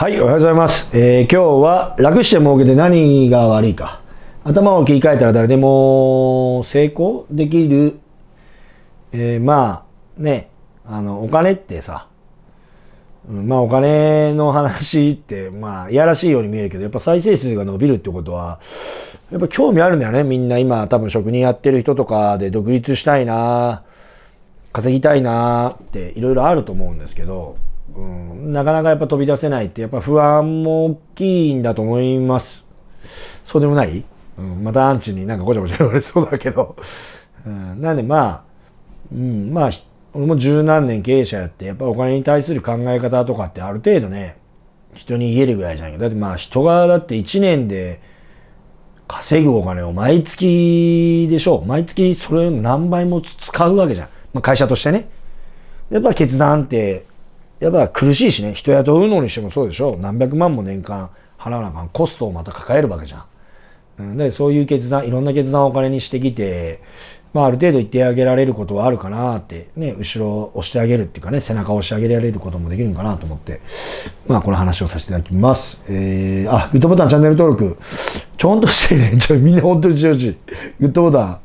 はい、おはようございます。えー、今日は楽して儲けて何が悪いか。頭を切り替えたら誰でも成功できる。えー、まあ、ね、あの、お金ってさ、まあお金の話って、まあ、いやらしいように見えるけど、やっぱ再生数が伸びるってことは、やっぱ興味あるんだよね。みんな今、多分職人やってる人とかで独立したいな、稼ぎたいなっていろいろあると思うんですけど、うん、なかなかやっぱ飛び出せないって、やっぱ不安も大きいんだと思います。そうでもない、うん、またアンチになんかごちゃごちゃ言われそうだけど。うん、なんでまあ、うん、まあ、俺も十何年経営者やって、やっぱお金に対する考え方とかってある程度ね、人に言えるぐらいじゃんけど、だってまあ人がだって1年で稼ぐお金を毎月でしょう。毎月それ何倍も使うわけじゃん。まあ、会社としてね。やっぱ決断ってやっぱ苦しいしね、人雇うのにしてもそうでしょ。何百万も年間払わなあかん。コストをまた抱えるわけじゃん。うん、でそういう決断、いろんな決断をお金にしてきて、まあ、ある程度言ってあげられることはあるかなって、ね、後ろを押してあげるっていうかね、背中を押してあげられることもできるんかなと思って、まあ、この話をさせていただきます。えー、あ、グッドボタン、チャンネル登録、ちょんとしてね、ちょ、みんな本当にしてしグッドボタン、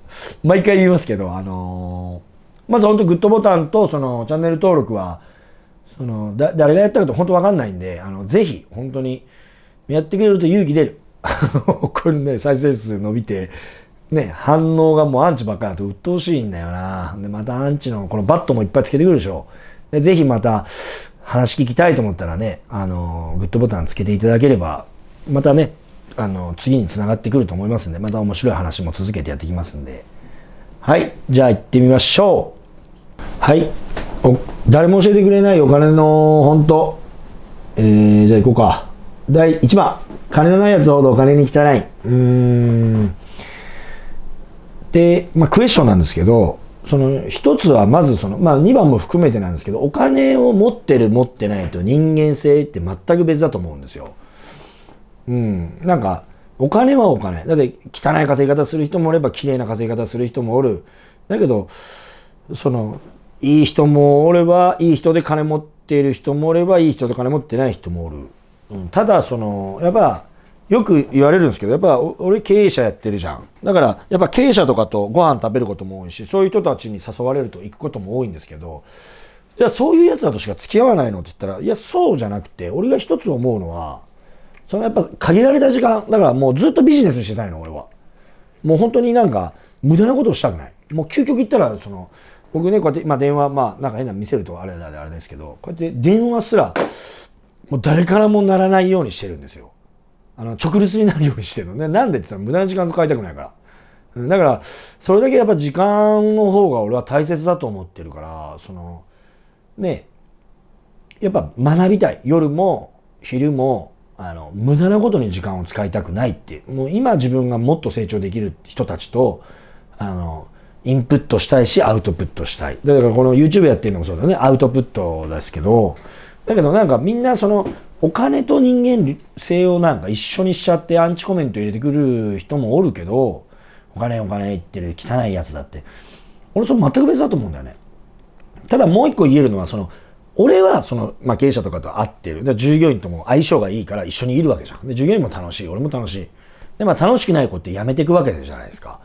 毎回言いますけど、あのー、まず本当グッドボタンと、その、チャンネル登録は、そのだ誰がやったかと本当わかんないんであのぜひ本当にやってくれると勇気出る これね再生数伸びてね反応がもうアンチばっかりだと鬱陶しいんだよなでまたアンチのこのバットもいっぱいつけてくるでしょでぜひまた話聞きたいと思ったらねあのグッドボタンつけていただければまたねあの次につながってくると思いますんでまた面白い話も続けてやってきますんではいじゃあ行ってみましょうはい誰も教えてくれないお金の本当えー、じゃあ行こうか第1番金のないやつほどお金に汚いうーんで、まあ、クエスチョンなんですけどその一つはまずその、まあ、2番も含めてなんですけどお金を持ってる持ってないと人間性って全く別だと思うんですよ。うん、なんかお金はお金だって汚い稼ぎ方する人もおれば綺麗な稼ぎ方する人もおるだけどそのいい人もおればいい人で金持っている人もおればいい人で金持ってない人もおる、うん、ただそのやっぱよく言われるんですけどやっぱ俺経営者やってるじゃんだからやっぱ経営者とかとご飯食べることも多いしそういう人たちに誘われると行くことも多いんですけどじゃあそういうやつだとしか付き合わないのって言ったらいやそうじゃなくて俺が一つ思うのはそのやっぱ限られた時間だからもうずっとビジネスしてないの俺はもう本当になんか無駄なことをしたくないもう究極言ったらその僕ね、こうやって、今電話、まあ、なんか変な見せるとあれだあれですけど、こうやって電話すら、もう誰からもならないようにしてるんですよ。あの、直立になるようにしてるのね。なんでって言ったら無駄な時間使いたくないから。だから、それだけやっぱ時間の方が俺は大切だと思ってるから、その、ね、やっぱ学びたい。夜も昼も、あの、無駄なことに時間を使いたくないってもう今自分がもっと成長できる人たちと、あの、インプットしたいし、アウトプットしたい。だからこの YouTube やってるのもそうだね、アウトプットですけど、だけどなんかみんなその、お金と人間性をなんか一緒にしちゃってアンチコメント入れてくる人もおるけど、お金お金言ってる汚いやつだって。俺それ全く別だと思うんだよね。ただもう一個言えるのは、その、俺はその、まあ、経営者とかと会ってる。で従業員とも相性がいいから一緒にいるわけじゃん。で、従業員も楽しい。俺も楽しい。で、まあ楽しくない子ってやめていくわけじゃないですか。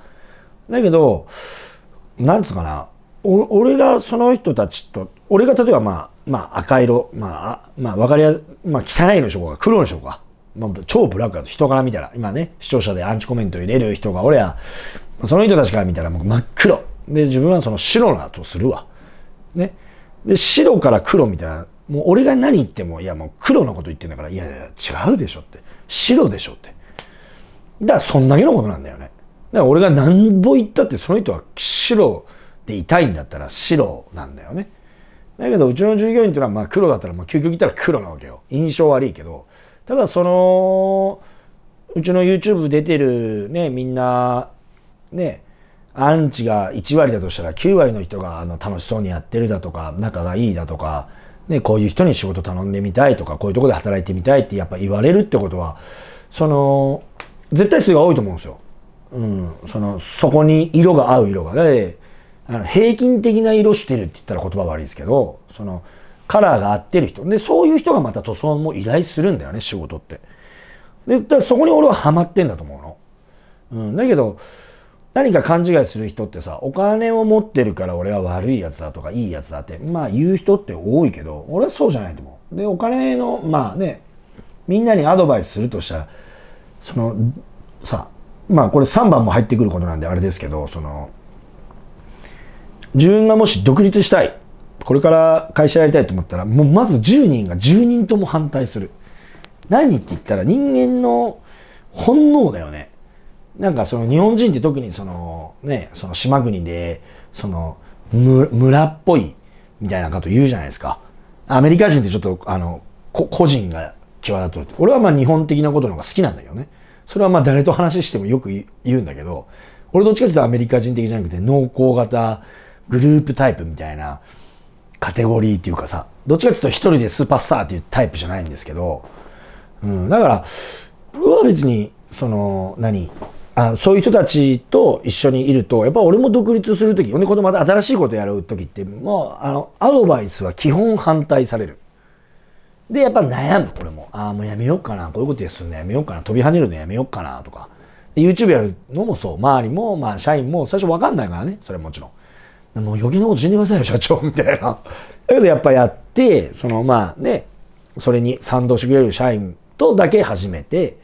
だけど、なんつうかな俺がその人たちと俺が例えばまあ、まあ、赤色、まあ、まあ分かりやすい、まあ、汚いのしょうか黒のしょうか、まあ、超ブラックだと人から見たら今ね視聴者でアンチコメント入れる人が俺はその人たちから見たらもう真っ黒で自分はその白だとするわねで白から黒みたいなもう俺が何言ってもいやもう黒のこと言ってんだからいやいや違うでしょって白でしょってだからそんだけのことなんだよねだから俺がなんぼ言ったってその人は白で痛いんだったら白なんだよね。だけどうちの従業員っていうのはまあ黒だったらまあ究極言ったら黒なわけよ。印象悪いけど。ただそのうちの YouTube 出てるねみんなねアンチが1割だとしたら9割の人があの楽しそうにやってるだとか仲がいいだとか、ね、こういう人に仕事頼んでみたいとかこういうとこで働いてみたいってやっぱ言われるってことはその絶対数が多いと思うんですよ。うん、そのそこに色が合う色がねあの平均的な色してるって言ったら言葉悪いですけどそのカラーが合ってる人でそういう人がまた塗装も依頼するんだよね仕事って。でだそこに俺はハマってんだと思うの。うん、だけど何か勘違いする人ってさお金を持ってるから俺は悪いやつだとかいいやつだってまあ言う人って多いけど俺はそうじゃないと思う。でお金のまあねみんなにアドバイスするとしたらそのさまあこれ3番も入ってくることなんであれですけど、その、自分がもし独立したい、これから会社やりたいと思ったら、もうまず10人が10人とも反対する。何って言ったら人間の本能だよね。なんかその日本人って特にそのね、その島国で、その村っぽいみたいなこと言うじゃないですか。アメリカ人ってちょっとあの、個人が際立ってる。俺はまあ日本的なことの方が好きなんだけどね。それはまあ誰と話してもよく言うんだけど、俺どっちかっていうとアメリカ人的じゃなくて、濃厚型、グループタイプみたいなカテゴリーっていうかさ、どっちかっていうと一人でスーパースターっていうタイプじゃないんですけど、うん、だから、俺は別に、その、何あそういう人たちと一緒にいると、やっぱ俺も独立するとき、ほんで、このまた新しいことやるときって、もう、あの、アドバイスは基本反対される。で、やっぱ悩む、これも。ああ、もうやめようかな。こういうことするのやめようかな。飛び跳ねるのやめようかな。とか。YouTube やるのもそう。周りも、まあ、社員も最初わかんないからね。それもちろん。もう余計なことしんでくださいよ、社長。みたいな。だけどやっぱやって、そのまあね、それに賛同してくれる社員とだけ始めて、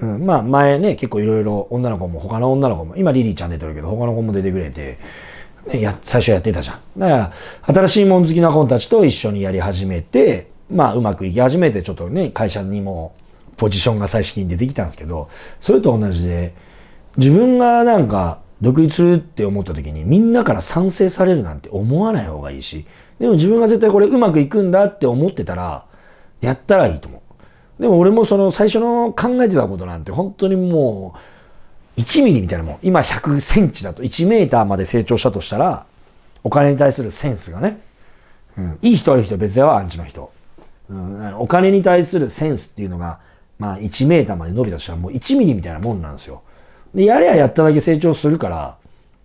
うん、まあ前ね、結構いろいろ女の子も他の女の子も、今リリーちゃん出てるけど、他の子も出てくれて、ね、や最初やってたじゃん。だから、新しいもん好きな子たちと一緒にやり始めて、まあ、うまくいき始めて、ちょっとね、会社にもポジションが最終的に出てきたんですけど、それと同じで、自分がなんか独立するって思った時に、みんなから賛成されるなんて思わない方がいいし、でも自分が絶対これうまくいくんだって思ってたら、やったらいいと思う。でも俺もその最初の考えてたことなんて本当にもう、1ミリみたいなもん。今100センチだと、1メーターまで成長したとしたら、お金に対するセンスがね、うん、いい人ある人別ではアンチの人。うん、お金に対するセンスっていうのが、まあ、1メーターまで伸びたとしたらもう1ミリみたいなもんなんですよ。で、やれややっただけ成長するから、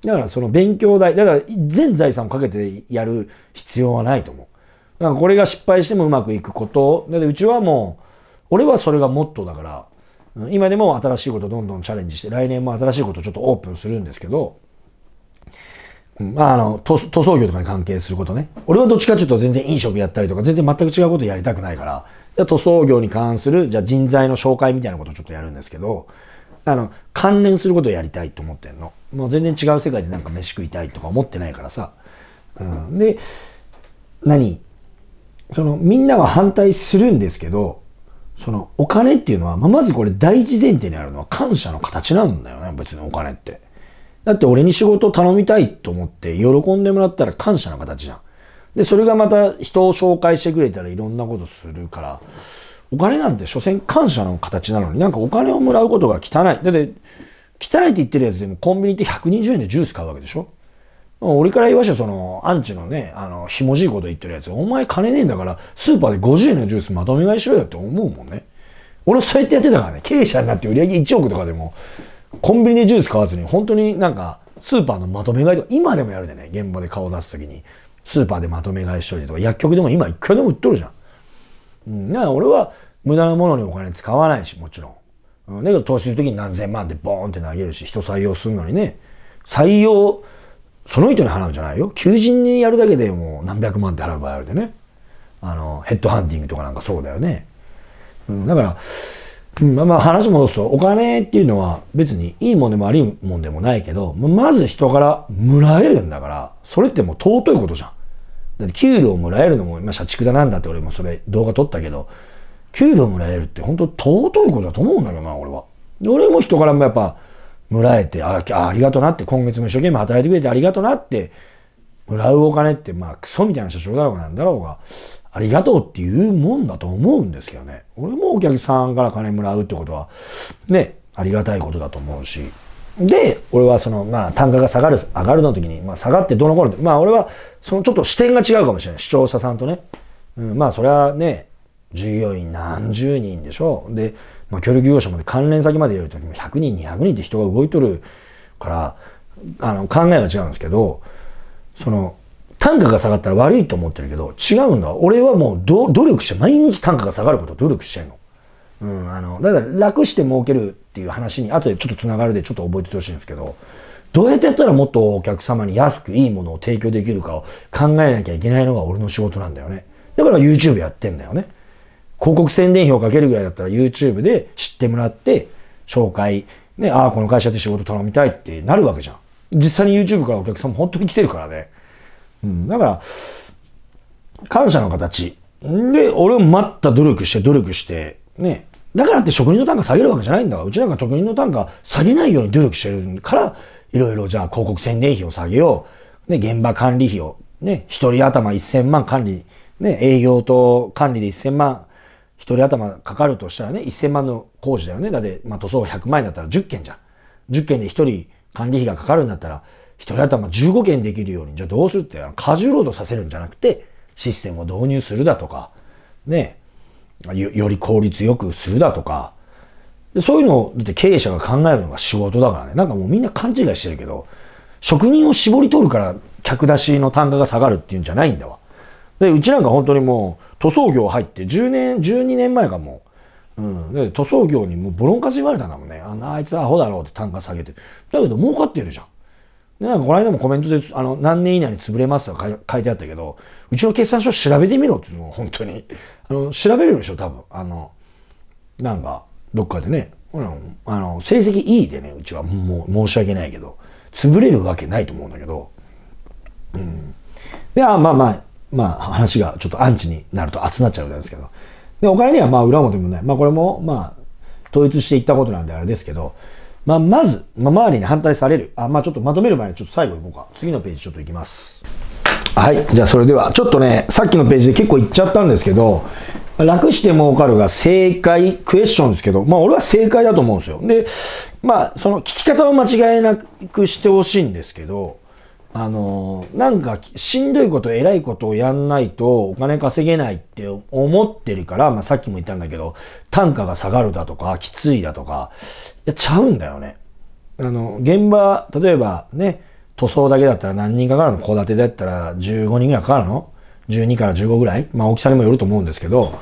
だからその勉強代、だから全財産をかけてやる必要はないと思う。だからこれが失敗してもうまくいくこと。だってうちはもう、俺はそれがモットーだから、今でも新しいことどんどんチャレンジして、来年も新しいことちょっとオープンするんですけど、うん、まあ、あの塗装業とかに関係することね。俺はどっちかっていうと全然飲食やったりとか全然全く違うことやりたくないから、じゃ塗装業に関する、じゃ人材の紹介みたいなことをちょっとやるんですけど、あの、関連することをやりたいと思ってんの。もう全然違う世界でなんか飯食いたいとか思ってないからさ。うん、で、何その、みんなは反対するんですけど、その、お金っていうのは、まあ、まずこれ第一前提にあるのは感謝の形なんだよね、別にお金って。だって俺に仕事を頼みたいと思って喜んでもらったら感謝の形じゃん。で、それがまた人を紹介してくれたらいろんなことするから、お金なんて所詮感謝の形なのになんかお金をもらうことが汚い。だって、汚いって言ってるやつでもコンビニって120円でジュース買うわけでしょ俺から言わしてその、アンチのね、あの、ひもじいこと言ってるやつ、お前金ねえんだから、スーパーで50円のジュースまとめ買いしろよって思うもんね。俺そうやってやってたからね、経営者になって売り上げ1億とかでも、コンビニでジュース買わずに、本当になんか、スーパーのまとめ買いとか、今でもやるでね、現場で顔出すときに。スーパーでまとめ買いしといてとか、薬局でも今いくらでも売っとるじゃん。うん、だから俺は無駄なものにお金使わないし、もちろん。うん、だけど投資するときに何千万ってボーンって投げるし、人採用するのにね、採用、その人に払うんじゃないよ。求人にやるだけでもう何百万って払う場合あるでね。あの、ヘッドハンティングとかなんかそうだよね。うん、だから、うん、まあ話戻すと、お金っていうのは別にいいもんでも悪いもんでもないけど、まず人からもらえるんだから、それってもう尊いことじゃん。だって給料もらえるのも、今社畜だなんだって俺もそれ動画撮ったけど、給料もらえるって本当尊いことだと思うんだけどな、俺は。俺も人からもやっぱ、もらえて、ああ、ありがとうなって、今月も一生懸命働いてくれてありがとうなって、もらうお金って、まあ、クソみたいな社長だろうがなんだろうが、ありがとうって言うもんだと思うんですけどね。俺もお客さんから金もらうってことは、ね、ありがたいことだと思うし。で、俺はその、まあ、単価が下がる、上がるの時に、まあ、下がってどの頃て、まあ、俺は、そのちょっと視点が違うかもしれない。視聴者さんとね。うん、まあ、それはね、従業員何十人でしょう。で、まあ、協力業者も関連先まで入れる時も100人、200人って人が動いとるから、あの、考えが違うんですけど、その、単価が下がったら悪いと思ってるけど、違うんだ。俺はもう努力して、毎日単価が下がることを努力してんの。うん、あの、だから楽して儲けるっていう話に、後でちょっと繋がるでちょっと覚えててほしいんですけど、どうやってやったらもっとお客様に安くいいものを提供できるかを考えなきゃいけないのが俺の仕事なんだよね。だから YouTube やってんだよね。広告宣伝費をかけるぐらいだったら YouTube で知ってもらって、紹介、ね、ああ、この会社で仕事頼みたいってなるわけじゃん。実際に YouTube からお客さんも本当に来てるからね。うん、だから、感謝の形。で、俺を待った努力して、努力して、ね。だからって職人の単価下げるわけじゃないんだから、うちなんか職人の単価下げないように努力してるから、いろいろじゃあ広告宣伝費を下げよう。ね、現場管理費を。ね、一人頭1000万管理。ね、営業と管理で1000万。一人頭かかるとしたらね、1000万の工事だよね。だって、まあ、塗装100万円だったら10件じゃん。10件で一人管理費がかかるんだったら、一人頭15件できるように、じゃあどうするって、過重労働させるんじゃなくて、システムを導入するだとか、ね、よより効率よくするだとか、そういうのを、だって経営者が考えるのが仕事だからね。なんかもうみんな勘違いしてるけど、職人を絞り取るから客出しの単価が下がるっていうんじゃないんだわ。で、うちなんか本当にもう、塗装業入って10年、12年前かもう、うん。で、塗装業にもうボロンカス言われたんだもんね。ああいつアホだろうって単価下げて。だけど儲かってるじゃん。なんかこの間もコメントであの何年以内に潰れますとか書いてあったけどうちの決算書調べてみろっていうの本当にあの調べるでしょ多分あのなんかどっかでねあの成績いいでねうちはもう申し訳ないけど潰れるわけないと思うんだけど、うん、であまあまあまあ話がちょっとアンチになると熱なっちゃうんですけどでお金にはまあ裏もでもないまあこれもまあ統一していったことなんであれですけどまあ、まず、まあ、周りに反対される。あ、まあ、ちょっとまとめる前に、ちょっと最後に僕は、次のページちょっと行きます。はい。じゃあ、それでは、ちょっとね、さっきのページで結構行っちゃったんですけど、楽して儲かるが正解クエスチョンですけど、まあ俺は正解だと思うんですよ。で、まあその聞き方を間違えなくしてほしいんですけど、あの、なんかしんどいこと、偉いことをやんないとお金稼げないって思ってるから、まあ、さっきも言ったんだけど、単価が下がるだとか、きついだとか、いや、ちゃうんだよね。あの、現場、例えばね、塗装だけだったら何人かからの戸建てだったら15人ぐらいかかるの ?12 から15ぐらいまあ大きさにもよると思うんですけど、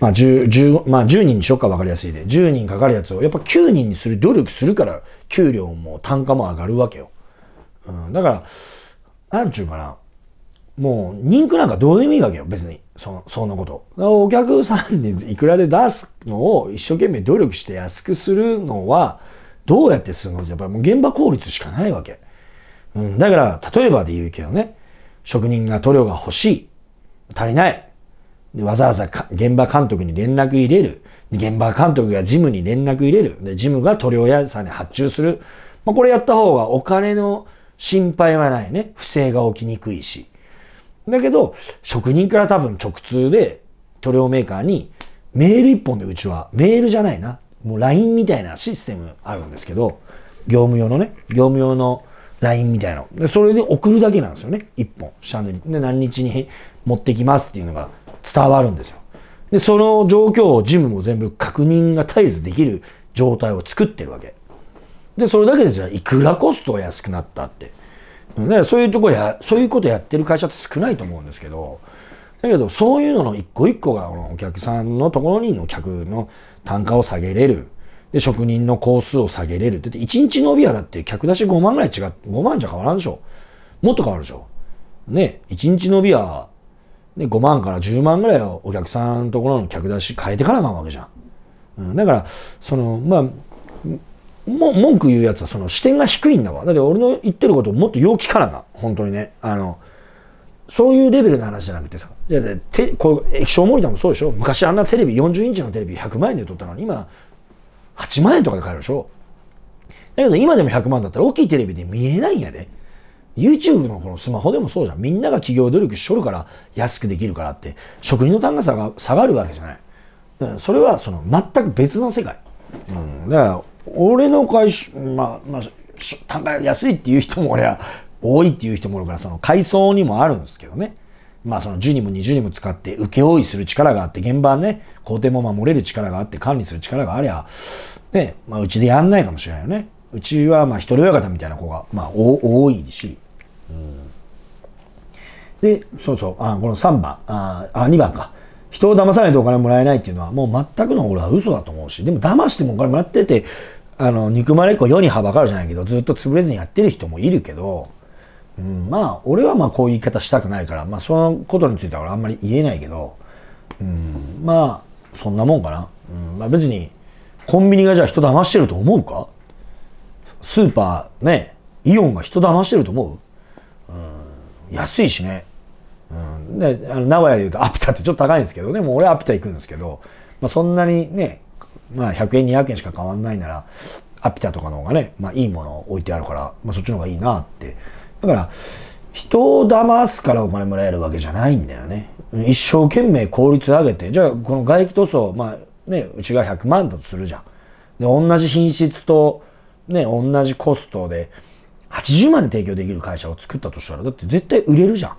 まあ10、10まあ10人にしよっか分かりやすいで、10人かかるやつをやっぱ9人にする努力するから給料も単価も上がるわけよ。うん、だから、なんちゅうかな。もう、人気なんかどうでもいいわけよ、別に。その、そんなこと。お客さんにいくらで出すのを一生懸命努力して安くするのは、どうやってするのやっぱりもう現場効率しかないわけ。うん、だから、例えばで言うけどね、職人が塗料が欲しい。足りない。でわざわざ現場監督に連絡入れる。現場監督がジムに連絡入れる。で、ジムが塗料屋さんに発注する。まあ、これやった方がお金の心配はないね。不正が起きにくいし。だけど、職人から多分直通で塗料メーカーにメール一本でうちは、メールじゃないな。もう LINE みたいなシステムあるんですけど、業務用のね、業務用の LINE みたいなで。それで送るだけなんですよね。一本。シャネル。で、何日に持ってきますっていうのが伝わるんですよ。で、その状況をジムも全部確認が絶えずできる状態を作ってるわけ。でそれだけでじゃいくらコスト安くなったって、ね、そういうとこやそういうことやってる会社って少ないと思うんですけどだけどそういうのの一個一個がお客さんのところにの客の単価を下げれるで職人の工数を下げれるって言って一日伸び屋だって客出し5万ぐらい違う5万じゃ変わらんでしょもっと変わるでしょね一日伸びは、5万から10万ぐらいをお客さんのところの客出し変えてからなわけじゃん。うん、だからそのまあも文句言うやつはその視点が低いんだわ。だって俺の言ってることをもっと陽気からな本当にね。あの、そういうレベルの話じゃなくてさ。いやてこう液晶モニターもそうでしょ昔あんなテレビ、40インチのテレビ100万円で撮ったのに、今、8万円とかで買えるでしょだけど今でも100万だったら大きいテレビで見えないんやで。YouTube のこのスマホでもそうじゃん。みんなが企業努力しとるから安くできるからって、職人の単価差が下がるわけじゃない。それはその全く別の世界。うん、だから俺の会社、まあ、まあ、高い、安いっていう人も俺は多いっていう人もおるから、その階層にもあるんですけどね。まあその10人も20人も使って請負いする力があって、現場ね、工程も守れる力があって、管理する力がありゃ、ね、まあうちでやんないかもしれないよね。うちはまあ一人親方みたいな子が、まあ多いし、うん。で、そうそう、あこの3番、ああ、2番か。人を騙さないとお金もらえないっていうのはもう全くの俺は嘘だと思うし、でも騙してもお金もらってて、あの、憎まれっ子世にはばかるじゃないけど、ずっと潰れずにやってる人もいるけど、うん、まあ、俺はまあこういう言い方したくないから、まあそのことについては俺あんまり言えないけど、うん、まあ、そんなもんかな。うん、まあ別に、コンビニがじゃあ人騙してると思うかスーパーね、イオンが人騙してると思う、うん、安いしね。うん、であの名古屋でいうとアプタってちょっと高いんですけどね、もう俺はアプタ行くんですけど、まあ、そんなにね、まあ、100円200円しか変わんないならアピタとかの方がね、まあ、いいものを置いてあるから、まあ、そっちの方がいいなってだから人を騙すからお金もらえるわけじゃないんだよね一生懸命効率上げてじゃあこの外気塗装まあねうちが100万だとするじゃんで同じ品質とね同じコストで80万で提供できる会社を作ったとしたらだって絶対売れるじゃん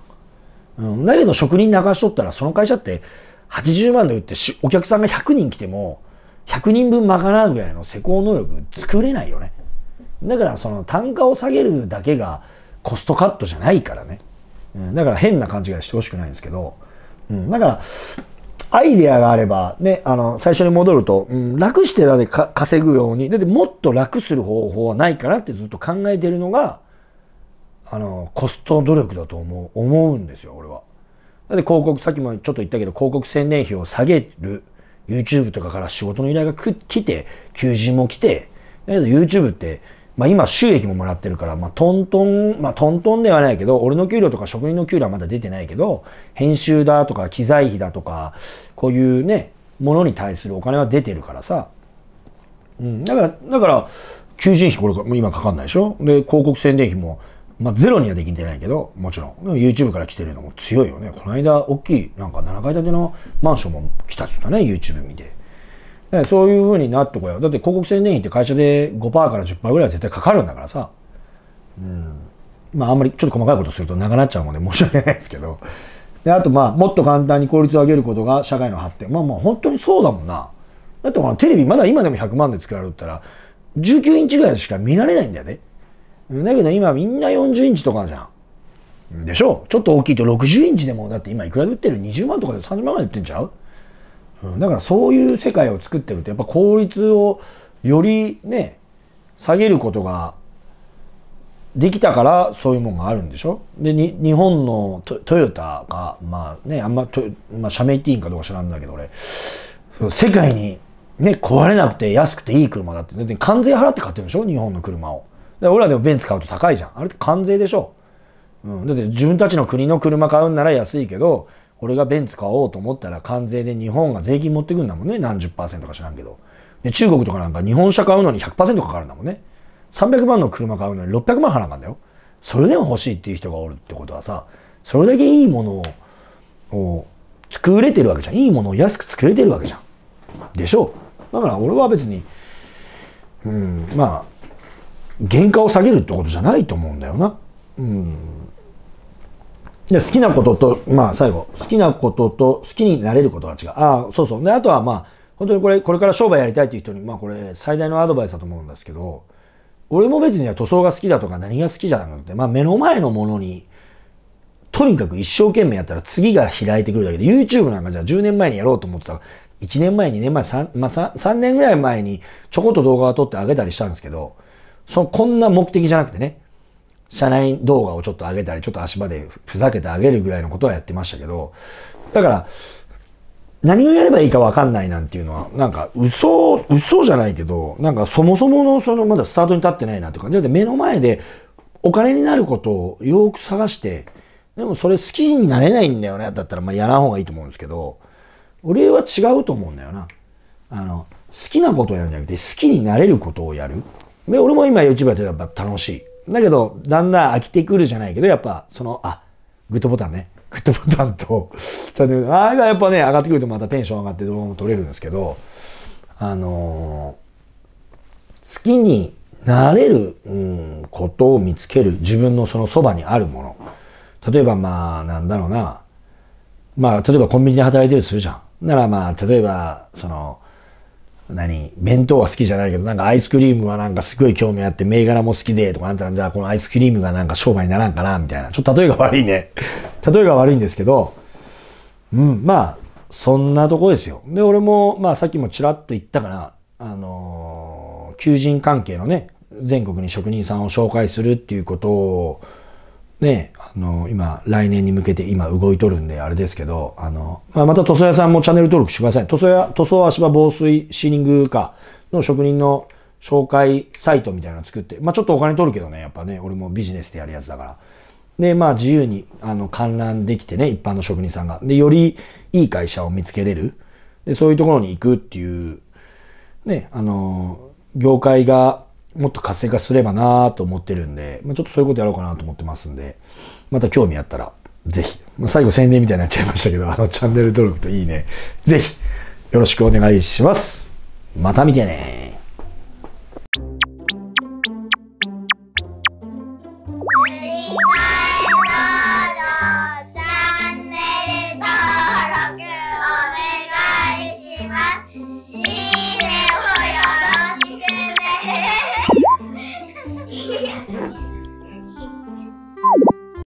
うん、だけど職人流しとったらその会社って80万で売ってお客さんが100人来ても100人分賄うぐらいの施工能力作れないよね。だからその単価を下げるだけがコストカットじゃないからね。うん、だから変な勘違いしてほしくないんですけど、うん、だからアイデアがあれば、ね、あの最初に戻ると、うん、楽してだで稼ぐようにだってもっと楽する方法はないかなってずっと考えてるのがあのコスト努力だと思う思うんですよ俺は。だって広告さっきもちょっと言ったけど広告宣伝費を下げる。YouTube とかから仕事の依頼が来て、求人も来て、だけど YouTube って、まあ今収益ももらってるから、まあトントン、まあトントンではないけど、俺の給料とか職人の給料はまだ出てないけど、編集だとか機材費だとか、こういうね、ものに対するお金は出てるからさ。うん、だから、だから、求人費これ今かかんないでしょで、広告宣伝費もまあ、ゼロにはできてないけど、もちろん。YouTube から来てるのも強いよね。この間、大きい、なんか7階建てのマンションも来たっつったね、YouTube 見て。そういう風になってこよう。だって広告宣伝費って会社で5%から10%ぐらいは絶対かかるんだからさ。うん。まああんまりちょっと細かいことすると長くなっちゃうもんで申し訳ないですけど。で、あとまあもっと簡単に効率を上げることが社会の発展。まあまあ本当にそうだもんな。だってほらテレビまだ今でも100万で作られるったら19インチぐらいしか見られないんだよね。だけど今みんな40インチとかじゃん。でしょちょっと大きいと60インチでもだって今いくらで売ってる ?20 万とかで30万まで売ってんちゃう、うん、だからそういう世界を作ってるとやっぱ効率をよりね、下げることができたからそういうもんがあるんでしょで日本のトヨタがまあねあんまと、まあ、社名っていいんかどうか知らんだけど俺世界にね壊れなくて安くていい車だって関税払って買ってるでしょ日本の車をで俺らでもベンツ買うと高いじゃん。あれって関税でしょ。うん、だって自分たちの国の車買うんなら安いけど、俺がベンツ買おうと思ったら関税で日本が税金持ってくんだもんね。何十パーセントか知らんけど。で中国とかなんか日本車買うのに100%かかるんだもんね。300万の車買うのに600万払うんだよ。それでも欲しいっていう人がおるってことはさ、それだけいいものを、を作れてるわけじゃん。いいものを安く作れてるわけじゃん。でしょだから俺は別に、うん、まあ、原価を下げるってことじゃないと思うんだよな。うん、で好きなことと、まあ最後、好きなことと好きになれることが違う。ああ、そうそう。で、あとはまあ、本当にこれ、これから商売やりたいっていう人に、まあこれ最大のアドバイスだと思うんですけど、俺も別には塗装が好きだとか何が好きじゃなくて、まあ目の前のものに、とにかく一生懸命やったら次が開いてくるだけで、YouTube なんかじゃあ10年前にやろうと思ってたら、1年前、2年前、3, まあ、3, 3年ぐらい前にちょこっと動画を撮ってあげたりしたんですけど、そのこんな目的じゃなくてね、社内動画をちょっと上げたり、ちょっと足場でふざけてあげるぐらいのことはやってましたけど、だから、何をやればいいかわかんないなんていうのは、なんか嘘、嘘じゃないけど、なんかそもそものそのまだスタートに立ってないなとか、だって目の前でお金になることをよく探して、でもそれ好きになれないんだよね、だったらまあやらん方がいいと思うんですけど、俺は違うと思うんだよな。あの、好きなことをやるんじゃなくて、好きになれることをやる。で、俺も今 YouTube やってやっぱ楽しい。だけど、だんだん飽きてくるじゃないけど、やっぱその、あ、グッドボタンね。グッドボタンと、チャンネル、あれがやっぱね、上がってくるとまたテンション上がって動画も撮れるんですけど、あのー、好きになれる、うん、ことを見つける。自分のそのそばにあるもの。例えばまあ、なんだろうな。まあ、例えばコンビニで働いてるとするじゃん。ならまあ、例えば、その、何弁当は好きじゃないけど、なんかアイスクリームはなんかすごい興味あって、銘柄も好きで、とかあんたらじゃあこのアイスクリームがなんか商売にならんかな、みたいな。ちょっと例えが悪いね。例えが悪いんですけど、うん、まあ、そんなとこですよ。で、俺も、まあさっきもちらっと言ったから、あのー、求人関係のね、全国に職人さんを紹介するっていうことを、ね、あの、今、来年に向けて今動いとるんで、あれですけど、あの、まあ、また塗装屋さんもチャンネル登録してください。塗装屋、塗装足場防水シーリング化の職人の紹介サイトみたいなの作って、まあ、ちょっとお金取るけどね、やっぱね、俺もビジネスでやるやつだから。で、まあ自由にあの観覧できてね、一般の職人さんが。で、よりいい会社を見つけれる。で、そういうところに行くっていう、ね、あの、業界がもっと活性化すればなと思ってるんで、まあ、ちょっとそういうことやろうかなと思ってますんで、また興味あったら、ぜひ、まあ、最後宣伝みたいになっちゃいましたけど、あのチャンネル登録といいね、ぜひ、よろしくお願いします。また見てね